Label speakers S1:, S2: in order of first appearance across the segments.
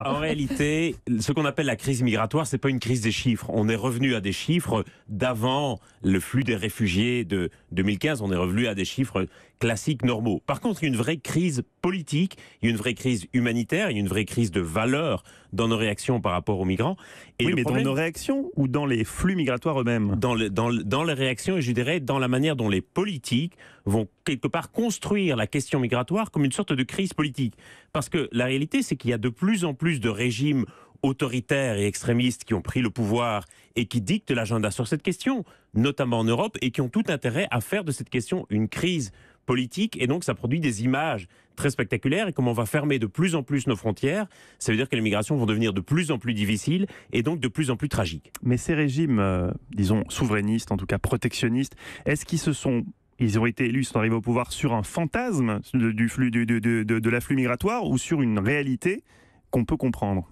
S1: En réalité, ce qu'on appelle la crise migratoire, n'est pas une crise des chiffres. On est revenu à des chiffres d'avant le flux des réfugiés de 2015. On est revenu à des chiffres classiques, normaux. Par contre, il y a une vraie crise politique, il y a une vraie crise humanitaire, il y a une vraie crise de valeur dans nos réactions par rapport aux migrants. Et oui, mais dans nos réactions ou dans les flux migratoires eux-mêmes dans les réactions, et je dirais dans la manière dont les politiques vont quelque part construire la question migratoire comme une sorte de crise politique. Parce que la réalité, c'est qu'il y a de plus en plus de régimes autoritaires et extrémistes qui ont pris le pouvoir et qui dictent l'agenda sur cette question, notamment en Europe, et qui ont tout intérêt à faire de cette question une crise politique et donc ça produit des images très spectaculaires et comme on va fermer de plus en plus nos frontières, ça veut dire que
S2: les migrations vont devenir de plus en plus difficiles et donc de plus en plus tragiques. Mais ces régimes, euh, disons souverainistes, en tout cas protectionnistes, est-ce qu'ils se sont ils ont été élus, sont arrivés au pouvoir sur un fantasme de, du flux, de, migratoire ou sur une réalité qu'on peut comprendre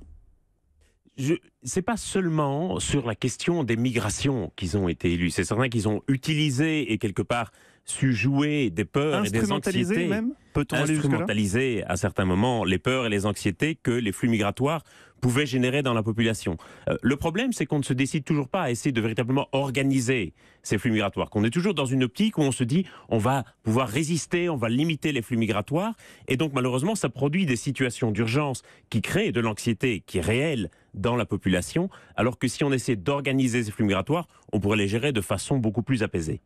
S2: Ce n'est pas seulement sur la question des migrations
S1: qu'ils ont été élus. C'est certain qu'ils ont utilisé et quelque part su jouer des peurs et des anxiétés. même Peut-on instrumentaliser à certains moments les peurs et les anxiétés que les flux migratoires pouvait générer dans la population. Euh, le problème, c'est qu'on ne se décide toujours pas à essayer de véritablement organiser ces flux migratoires, qu'on est toujours dans une optique où on se dit on va pouvoir résister, on va limiter les flux migratoires, et donc malheureusement, ça produit des situations d'urgence qui créent de l'anxiété qui est réelle dans la population, alors que si on essaie d'organiser ces flux migratoires, on pourrait les gérer de façon beaucoup plus apaisée.